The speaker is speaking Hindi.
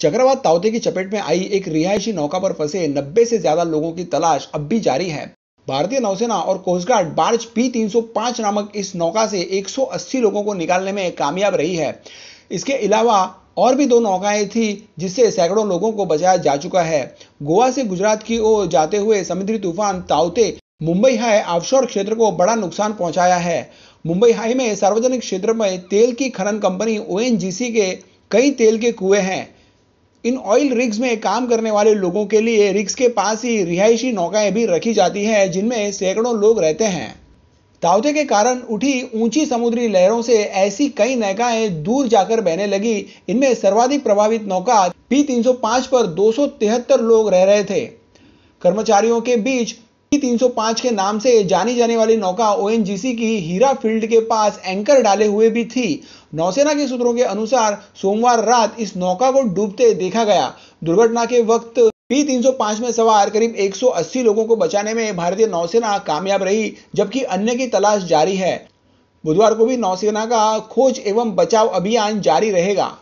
चक्रवात तावते की चपेट में आई एक रिहायशी नौका पर फंसे 90 से ज्यादा लोगों की तलाश अब भी जारी है भारतीय नौसेना और कोस्टगार्ड बार्च पी 305 नामक इस नौका से 180 लोगों को निकालने में कामयाब रही है इसके अलावा और भी दो नौकाएं थी जिससे सैकड़ों लोगों को बचाया जा चुका है गोवा से गुजरात की ओर जाते हुए समुद्री तूफान तावते मुंबई हाई ऑफशोर क्षेत्र को बड़ा नुकसान पहुंचाया है मुंबई हाई में सार्वजनिक क्षेत्र में तेल की खनन कंपनी ओएनजीसी के कई तेल के कुएं हैं इन ऑयल रिग्स में काम करने वाले लोगों के लिए रिग्स के पास ही रिहायशी नौकाएं भी रखी जाती हैं जिनमें सैकड़ों लोग रहते हैं दावते के कारण उठी ऊंची समुद्री लहरों से ऐसी कई नौकाएं दूर जाकर बहने लगी इनमें सर्वाधिक प्रभावित नौका पी 305 पर दो लोग रह रहे थे कर्मचारियों के बीच 305 के नाम से जानी जाने वाली नौका ओएनजीसी की हीरा फील्ड के पास एंकर डाले हुए भी थी नौसेना के सूत्रों के अनुसार सोमवार रात इस नौका को डूबते देखा गया दुर्घटना के वक्त पी 305 में सवार करीब 180 लोगों को बचाने में भारतीय नौसेना कामयाब रही जबकि अन्य की तलाश जारी है बुधवार को भी नौसेना का खोज एवं बचाव अभियान जारी रहेगा